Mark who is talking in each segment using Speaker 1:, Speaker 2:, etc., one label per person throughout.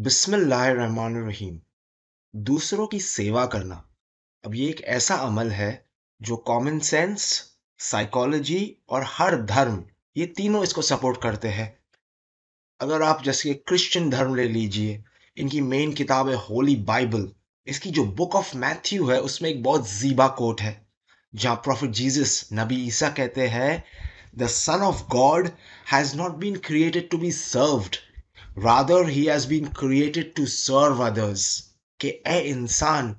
Speaker 1: रहीम दूसरों की सेवा करना अब ये एक ऐसा अमल है जो कॉमन सेंस साइकोलॉजी और हर धर्म ये तीनों इसको सपोर्ट करते हैं अगर आप जैसे क्रिश्चियन धर्म ले लीजिए इनकी मेन किताब है होली बाइबल इसकी जो बुक ऑफ मैथ्यू है उसमें एक बहुत जीबा कोट है जहाँ प्रॉफिट जीसस नबी ईसा कहते हैं the son of God has not been created to be served rather he has been created to serve others कि ए इंसान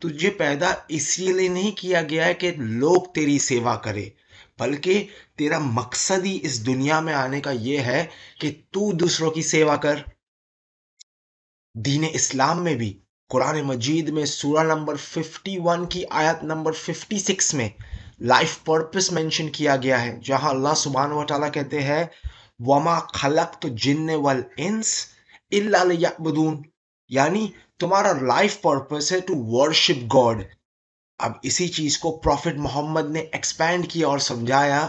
Speaker 1: तुझे पैदा इसीलिए नहीं किया गया है कि लोग तेरी सेवा करें बल्कि तेरा मकसद ही इस दुनिया में आने का यह है कि तू दूसरों की सेवा कर दीन इस्लाम में भी कुरान मजीद में सूरा नंबर 51 की आयत नंबर 56 में लाइफ पर्पस मेंशन किया गया है जहां अल्लाह सुबहान वाला कहते हैं वमा खलक तो जिन्न वल इंस इलाबदून यानी तुम्हारा लाइफ पर्पस है टू वर्शिप गॉड अब इसी चीज को प्रॉफिट मोहम्मद ने एक्सपैंड किया और समझाया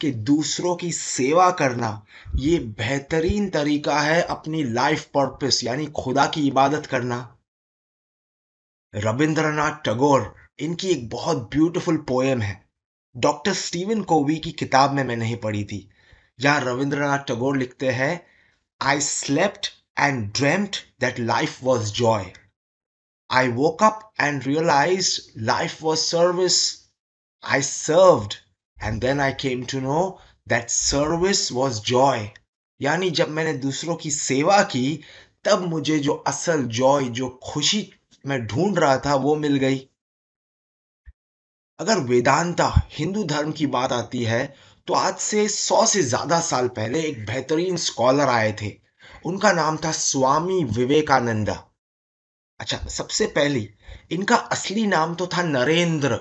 Speaker 1: कि दूसरों की सेवा करना ये बेहतरीन तरीका है अपनी लाइफ पर्पस यानी खुदा की इबादत करना रविंद्रनाथ टगोर इनकी एक बहुत ब्यूटीफुल पोएम है डॉक्टर स्टीवन कोवी की किताब में मैंने ही पढ़ी थी जहां रविंद्रनाथ टगोर लिखते हैं I slept and dreamt that life was joy I woke up and realize life was service I served and then I came to know that service was joy यानी जब मैंने दूसरों की सेवा की तब मुझे जो असल जॉय जो खुशी मैं ढूंढ रहा था वो मिल गई अगर वेदांता हिंदू धर्म की बात आती है तो आज से सौ से ज़्यादा साल पहले एक बेहतरीन स्कॉलर आए थे उनका नाम था स्वामी विवेकानंद अच्छा सबसे पहले इनका असली नाम तो था नरेंद्र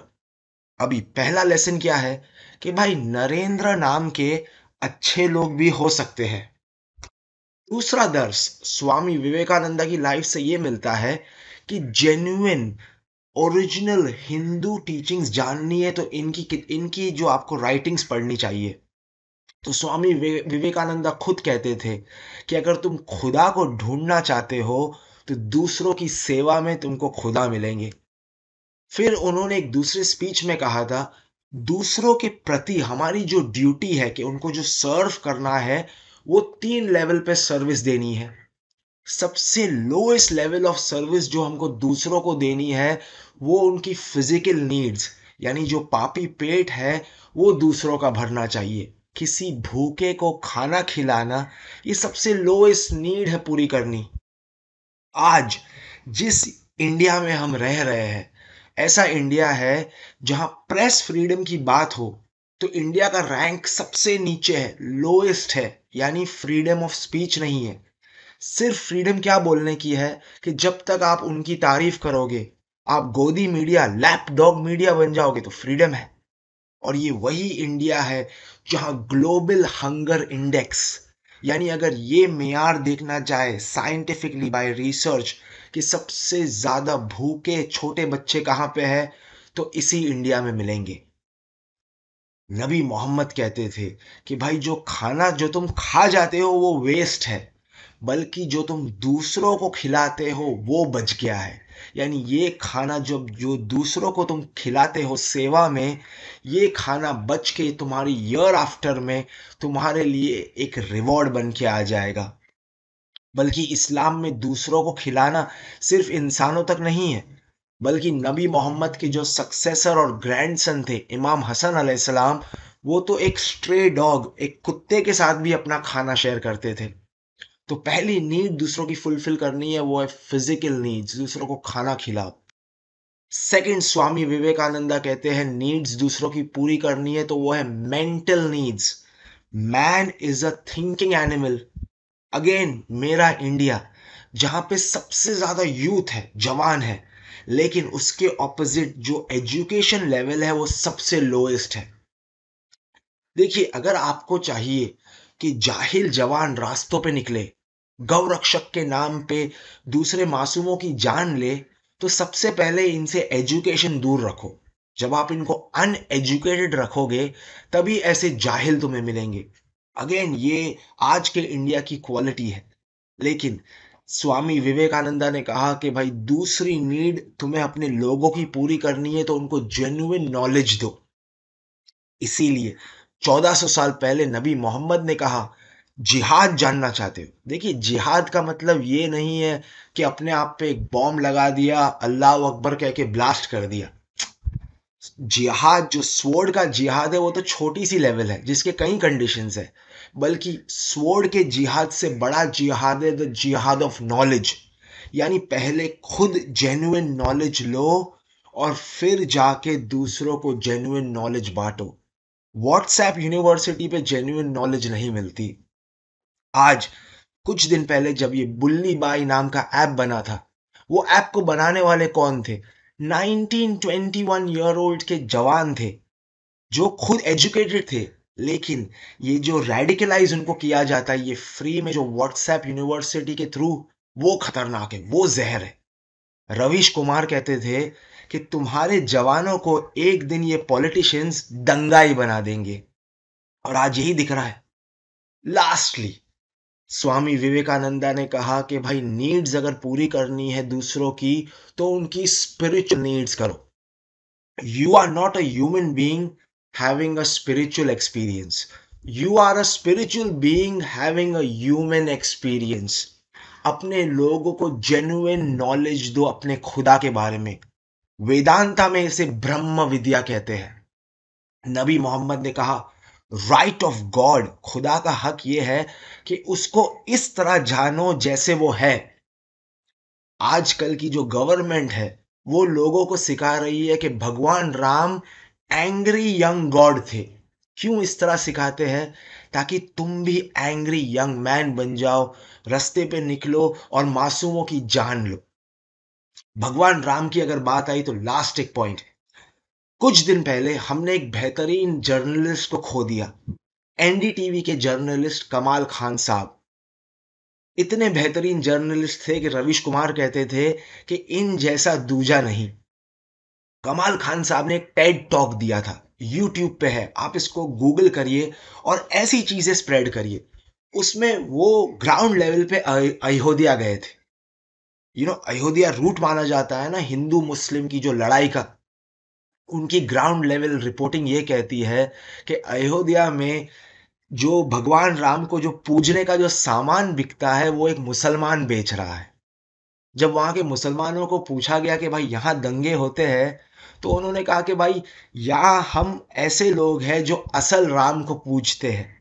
Speaker 1: अभी पहला लेसन क्या है कि भाई नरेंद्र नाम के अच्छे लोग भी हो सकते हैं दूसरा दर्श स्वामी विवेकानंद की लाइफ से ये मिलता है कि जेन्युन ओरिजिनल हिंदू टीचिंग्स जाननी है तो इनकी इनकी जो आपको राइटिंग्स पढ़नी चाहिए तो स्वामी विवेकानंदा खुद कहते थे कि अगर तुम खुदा को ढूंढना चाहते हो तो दूसरों की सेवा में तुमको खुदा मिलेंगे फिर उन्होंने एक दूसरे स्पीच में कहा था दूसरों के प्रति हमारी जो ड्यूटी है कि उनको जो सर्व करना है वो तीन लेवल पे सर्विस देनी है सबसे लोएस्ट लेवल ऑफ सर्विस जो हमको दूसरों को देनी है वो उनकी फिजिकल नीड्स यानी जो पापी पेट है वो दूसरों का भरना चाहिए किसी भूखे को खाना खिलाना ये सबसे लोएस्ट नीड है पूरी करनी आज जिस इंडिया में हम रह रहे हैं ऐसा इंडिया है जहां प्रेस फ्रीडम की बात हो तो इंडिया का रैंक सबसे नीचे है लोएस्ट है यानी फ्रीडम ऑफ स्पीच नहीं है सिर्फ फ्रीडम क्या बोलने की है कि जब तक आप उनकी तारीफ करोगे आप गोदी मीडिया लैपडॉग मीडिया बन जाओगे तो फ्रीडम है और ये वही इंडिया है जहां ग्लोबल हंगर इंडेक्स यानी अगर ये मैार देखना चाहे साइंटिफिकली बाय रिसर्च कि सबसे ज़्यादा भूखे छोटे बच्चे कहां पे हैं तो इसी इंडिया में मिलेंगे नबी मोहम्मद कहते थे कि भाई जो खाना जो तुम खा जाते हो वो वेस्ट है बल्कि जो तुम दूसरों को खिलाते हो वो बच गया है यानी ये खाना जब जो दूसरों को तुम खिलाते हो सेवा में ये खाना बच के तुम्हारी ईयर आफ्टर में तुम्हारे लिए एक रिवॉर्ड बन के आ जाएगा बल्कि इस्लाम में दूसरों को खिलाना सिर्फ इंसानों तक नहीं है बल्कि नबी मोहम्मद के जो सक्सेसर और ग्रैंड थे इमाम हसन सलाम वो तो एक स्ट्रे डॉग एक कुत्ते के साथ भी अपना खाना शेयर करते थे तो पहली नीड दूसरों की फुलफिल करनी है वो है फिजिकल नीड्स दूसरों को खाना खिलाओ सेकंड स्वामी विवेकानंदा कहते हैं नीड्स दूसरों की पूरी करनी है तो वो है mental needs man is a thinking animal again मेरा इंडिया जहां पे सबसे ज्यादा यूथ है जवान है लेकिन उसके ऑपोजिट जो एजुकेशन लेवल है वो सबसे लोएस्ट है देखिए अगर आपको चाहिए कि जाहिल जवान रास्तों पे निकले गौरक्षक के नाम पे दूसरे मासूमों की जान ले तो सबसे पहले इनसे एजुकेशन दूर रखो जब आप इनको अनएजुकेटेड रखोगे तभी ऐसे जाहिल तुम्हें मिलेंगे अगेन ये आज के इंडिया की क्वालिटी है लेकिन स्वामी विवेकानंदा ने कहा कि भाई दूसरी नीड तुम्हें अपने लोगों की पूरी करनी है तो उनको जेन्युन नॉलेज दो इसीलिए चौदह सौ साल पहले नबी मोहम्मद ने कहा जिहाद जानना चाहते हो देखिए जिहाद का मतलब ये नहीं है कि अपने आप पे एक बॉम्ब लगा दिया अल्लाह अकबर कह के ब्लास्ट कर दिया जिहाद जो स्वोर्ड का जिहाद है वो तो छोटी सी लेवल है जिसके कई कंडीशन है बल्कि स्वोर्ड के जिहाद से बड़ा जिहाद है द जिहाद ऑफ नॉलेज यानी पहले खुद जेन्युन नॉलेज लो और फिर जाके दूसरों को जेन्युन नॉलेज बांटो व्हाट्सएप यूनिवर्सिटी पे जेन्यून नॉलेज नहीं मिलती आज कुछ दिन पहले जब ये बुल्ली बाई नाम का ऐप बना था वो ऐप को बनाने वाले कौन थे 1921 ईयर ओल्ड के जवान थे जो खुद एजुकेटेड थे लेकिन ये जो रेडिकलाइज उनको किया जाता है ये फ्री में जो व्हाट्सएप यूनिवर्सिटी के थ्रू वो खतरनाक है वो जहर है रवीश कुमार कहते थे कि तुम्हारे जवानों को एक दिन ये पॉलिटिशियंस दंगाई बना देंगे और आज यही दिख रहा है लास्टली स्वामी विवेकानंदा ने कहा कि भाई नीड्स अगर पूरी करनी है दूसरों की तो उनकी स्पिरिचुअल नीड्स करो you are not a human being having a spiritual experience you are a spiritual being having a human experience अपने लोगों को जेन्युइन नॉलेज दो अपने खुदा के बारे में वेदांता में इसे ब्रह्म विद्या कहते हैं नबी मोहम्मद ने कहा राइट ऑफ गॉड खुदा का हक यह है कि उसको इस तरह जानो जैसे वो है आजकल की जो गवर्नमेंट है वो लोगों को सिखा रही है कि भगवान राम एंग्री यंग गॉड थे क्यों इस तरह सिखाते हैं ताकि तुम भी एंग्री यंग मैन बन जाओ रास्ते पे निकलो और मासूमों की जान लो भगवान राम की अगर बात आई तो लास्ट एक पॉइंट है कुछ दिन पहले हमने एक बेहतरीन जर्नलिस्ट को खो दिया एनडीटीवी के जर्नलिस्ट कमाल खान साहब इतने बेहतरीन जर्नलिस्ट थे कि रविश कुमार कहते थे कि इन जैसा दूजा नहीं कमाल खान साहब ने एक टेड टॉक दिया था यूट्यूब पे है आप इसको गूगल करिए और ऐसी चीजें स्प्रेड करिए उसमें वो ग्राउंड लेवल पे अयोध्या गए थे यू नो अयोध्या रूट माना जाता है ना हिंदू मुस्लिम की जो लड़ाई का उनकी ग्राउंड लेवल रिपोर्टिंग ये कहती है कि अयोध्या में जो भगवान राम को जो पूजने का जो सामान बिकता है वो एक मुसलमान बेच रहा है जब वहां के मुसलमानों को पूछा गया कि भाई यहाँ दंगे होते हैं तो उन्होंने कहा कि भाई यहाँ हम ऐसे लोग हैं जो असल राम को पूजते हैं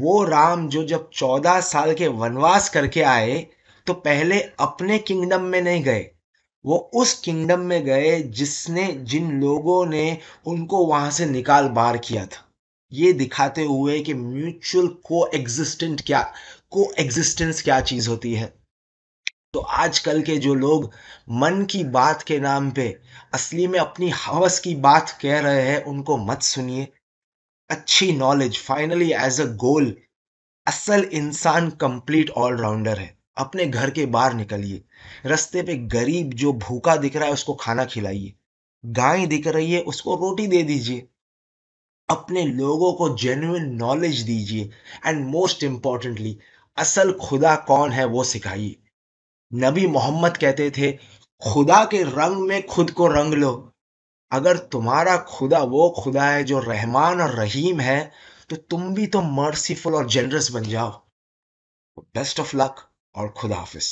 Speaker 1: वो राम जो जब चौदह साल के वनवास करके आए तो पहले अपने किंगडम में नहीं गए वो उस किंगडम में गए जिसने जिन लोगों ने उनको वहां से निकाल बाहर किया था ये दिखाते हुए कि म्यूचुअल को एग्जिस्टेंट क्या को एग्जिस्टेंस क्या चीज होती है तो आजकल के जो लोग मन की बात के नाम पे असली में अपनी हवस की बात कह रहे हैं उनको मत सुनिए अच्छी knowledge finally as a goal असल इंसान कंप्लीट ऑलराउंडर है अपने घर के बाहर निकलिए रस्ते पे गरीब जो भूखा दिख रहा है उसको खाना खिलाइए गाय दिख रही है उसको रोटी दे दीजिए अपने लोगों को जेन्युन नॉलेज दीजिए एंड मोस्ट इंपॉर्टेंटली असल खुदा कौन है वो सिखाइए नबी मोहम्मद कहते थे खुदा के रंग में खुद को रंग लो अगर तुम्हारा खुदा वो खुदा है जो रहमान और रहीम है तो तुम भी तो मर्सीफुल और जेनरस बन जाओ बेस्ट ऑफ लक और खुदा हाफिज